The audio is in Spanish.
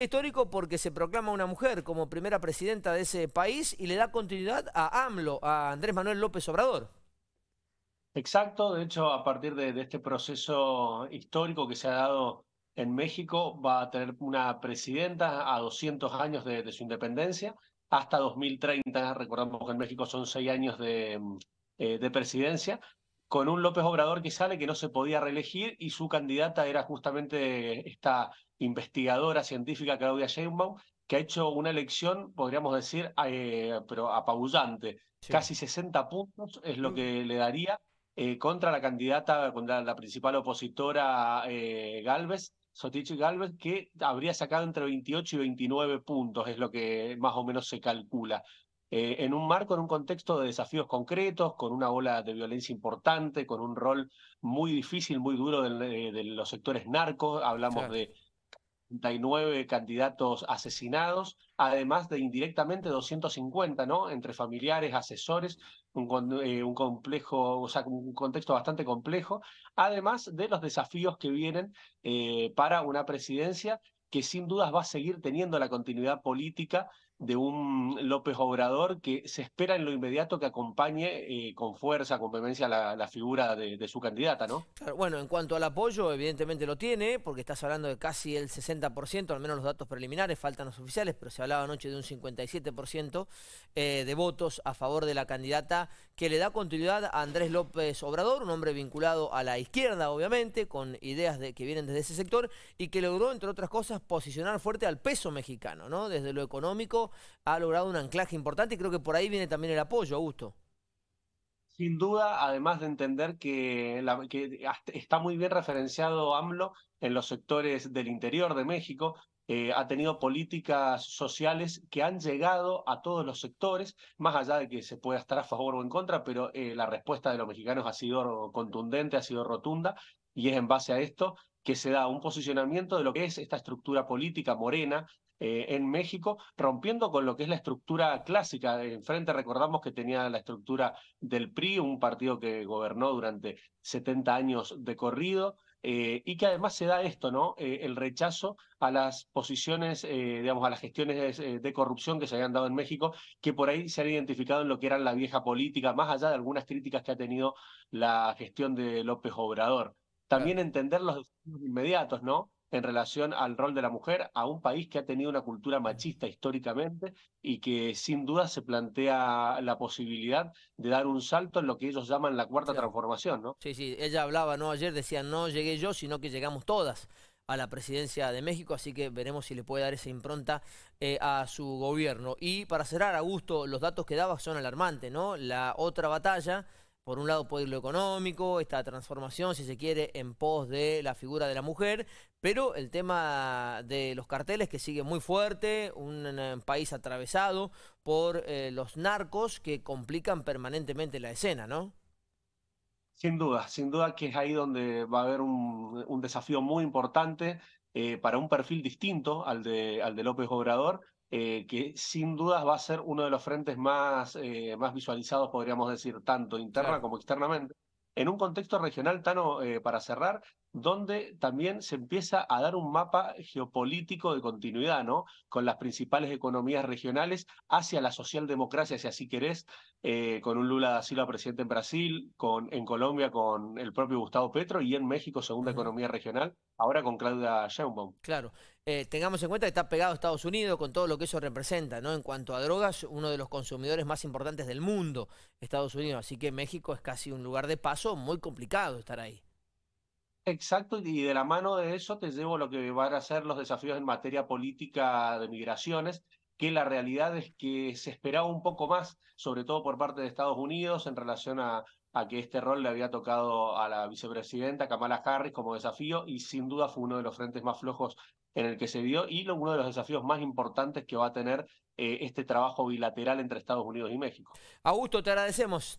histórico porque se proclama una mujer como primera presidenta de ese país y le da continuidad a AMLO, a Andrés Manuel López Obrador. Exacto, de hecho, a partir de, este proceso histórico que se ha dado en México, va a tener una presidenta a 200 años de, su independencia, hasta 2030, recordamos que en México son seis años de eh, presidencia, con un López Obrador que sale que no se podía reelegir y su candidata era justamente esta investigadora científica Claudia Sheinbaum, que ha hecho una elección, podríamos decir, eh, pero apabullante. Casi 60 puntos es lo mm. que le daría eh, contra la candidata, contra la principal opositora eh, Galvez, Sotichi Galvez, que habría sacado entre 28 y 29 puntos, es lo que más o menos se calcula. Eh, en un marco, en un contexto de desafíos concretos, con una ola de violencia importante, con un rol muy difícil, muy duro eh, de, los sectores narcos, hablamos de 39 candidatos asesinados, además de indirectamente 250, ¿no? Entre familiares, asesores, eh, un, complejo, o sea, un contexto bastante complejo, además de los desafíos que vienen para una presidencia que sin dudas va a seguir teniendo la continuidad política de un López Obrador que se espera en lo inmediato que acompañe eh, con fuerza, con vehemencia la, figura de, su candidata, ¿no? bueno, en cuanto al apoyo, evidentemente lo tiene, porque estás hablando de casi el 60%, al menos los datos preliminares, faltan los oficiales, pero se hablaba anoche de un 57% eh, de votos a favor de la candidata que le da continuidad a Andrés López Obrador, un hombre vinculado a la izquierda, obviamente, con ideas de, que vienen desde ese sector y que logró, entre otras cosas, posicionar fuerte al peso mexicano, ¿no? Desde lo económico ha logrado un anclaje importante y creo que por ahí viene también el apoyo, Augusto. Sin duda, además de entender que, está muy bien referenciado AMLO en los sectores del interior de México, eh, ha tenido políticas sociales que han llegado a todos los sectores, más allá de que se pueda estar a favor o en contra, pero eh, la respuesta de los mexicanos ha sido contundente, ha sido rotunda, y es en base a esto que se da un posicionamiento de lo que es esta estructura política morena, eh, en México, rompiendo con lo que es la estructura clásica. Enfrente recordamos que tenía la estructura del PRI, un partido que gobernó durante 70 años de corrido. Eh, y que además se da esto, ¿no? Eh, el rechazo a las posiciones, digamos, a las gestiones de, corrupción que se habían dado en México, que por ahí se han identificado en lo que era la vieja política, más allá de algunas críticas que ha tenido la gestión de López Obrador. También entender los inmediatos, ¿no? en relación al rol de la mujer a un país que ha tenido una cultura machista históricamente y que sin duda se plantea la posibilidad de dar un salto en lo que ellos llaman la cuarta transformación, ¿no? Sí, sí, ella hablaba, ¿no? Ayer decía, no llegué yo, sino que llegamos todas a la presidencia de México, así que veremos si le puede dar esa impronta eh, a su gobierno. Y para cerrar, Augusto, los datos que daba son alarmantes, ¿no? La otra batalla por un lado puede ir lo económico, esta transformación, si se quiere, en pos de la figura de la mujer, pero el tema de los carteles que sigue muy fuerte, un, país atravesado por eh, los narcos que complican permanentemente la escena, ¿no? Sin duda, sin duda que es ahí donde va a haber un, desafío muy importante eh, para un perfil distinto al de, al de López Obrador, eh, que sin dudas va a ser uno de los frentes más, eh, más visualizados, podríamos decir, tanto interna como externamente. En un contexto regional, Tano, eh, para cerrar, donde también se empieza a dar un mapa geopolítico de continuidad, ¿no? Con las principales economías regionales hacia la socialdemocracia, si así querés, eh, con un Lula da Silva presidente en Brasil, con, en Colombia con el propio Gustavo Petro y en México segunda economía regional, ahora con Claudia Sheinbaum. Claro. Eh, tengamos en cuenta que está pegado Estados Unidos con todo lo que eso representa, ¿no? En cuanto a drogas, uno de los consumidores más importantes del mundo, Estados Unidos. Así que México es casi un lugar de paso muy complicado estar ahí. Exacto, y de la mano de eso te llevo lo que van a ser los desafíos en materia política de migraciones, que la realidad es que se esperaba un poco más, sobre todo por parte de Estados Unidos, en relación a, a que este rol le había tocado a la vicepresidenta Kamala Harris como desafío, y sin duda fue uno de los frentes más flojos en el que se vio y uno de los desafíos más importantes que va a tener eh, este trabajo bilateral entre Estados Unidos y México. Augusto, te agradecemos.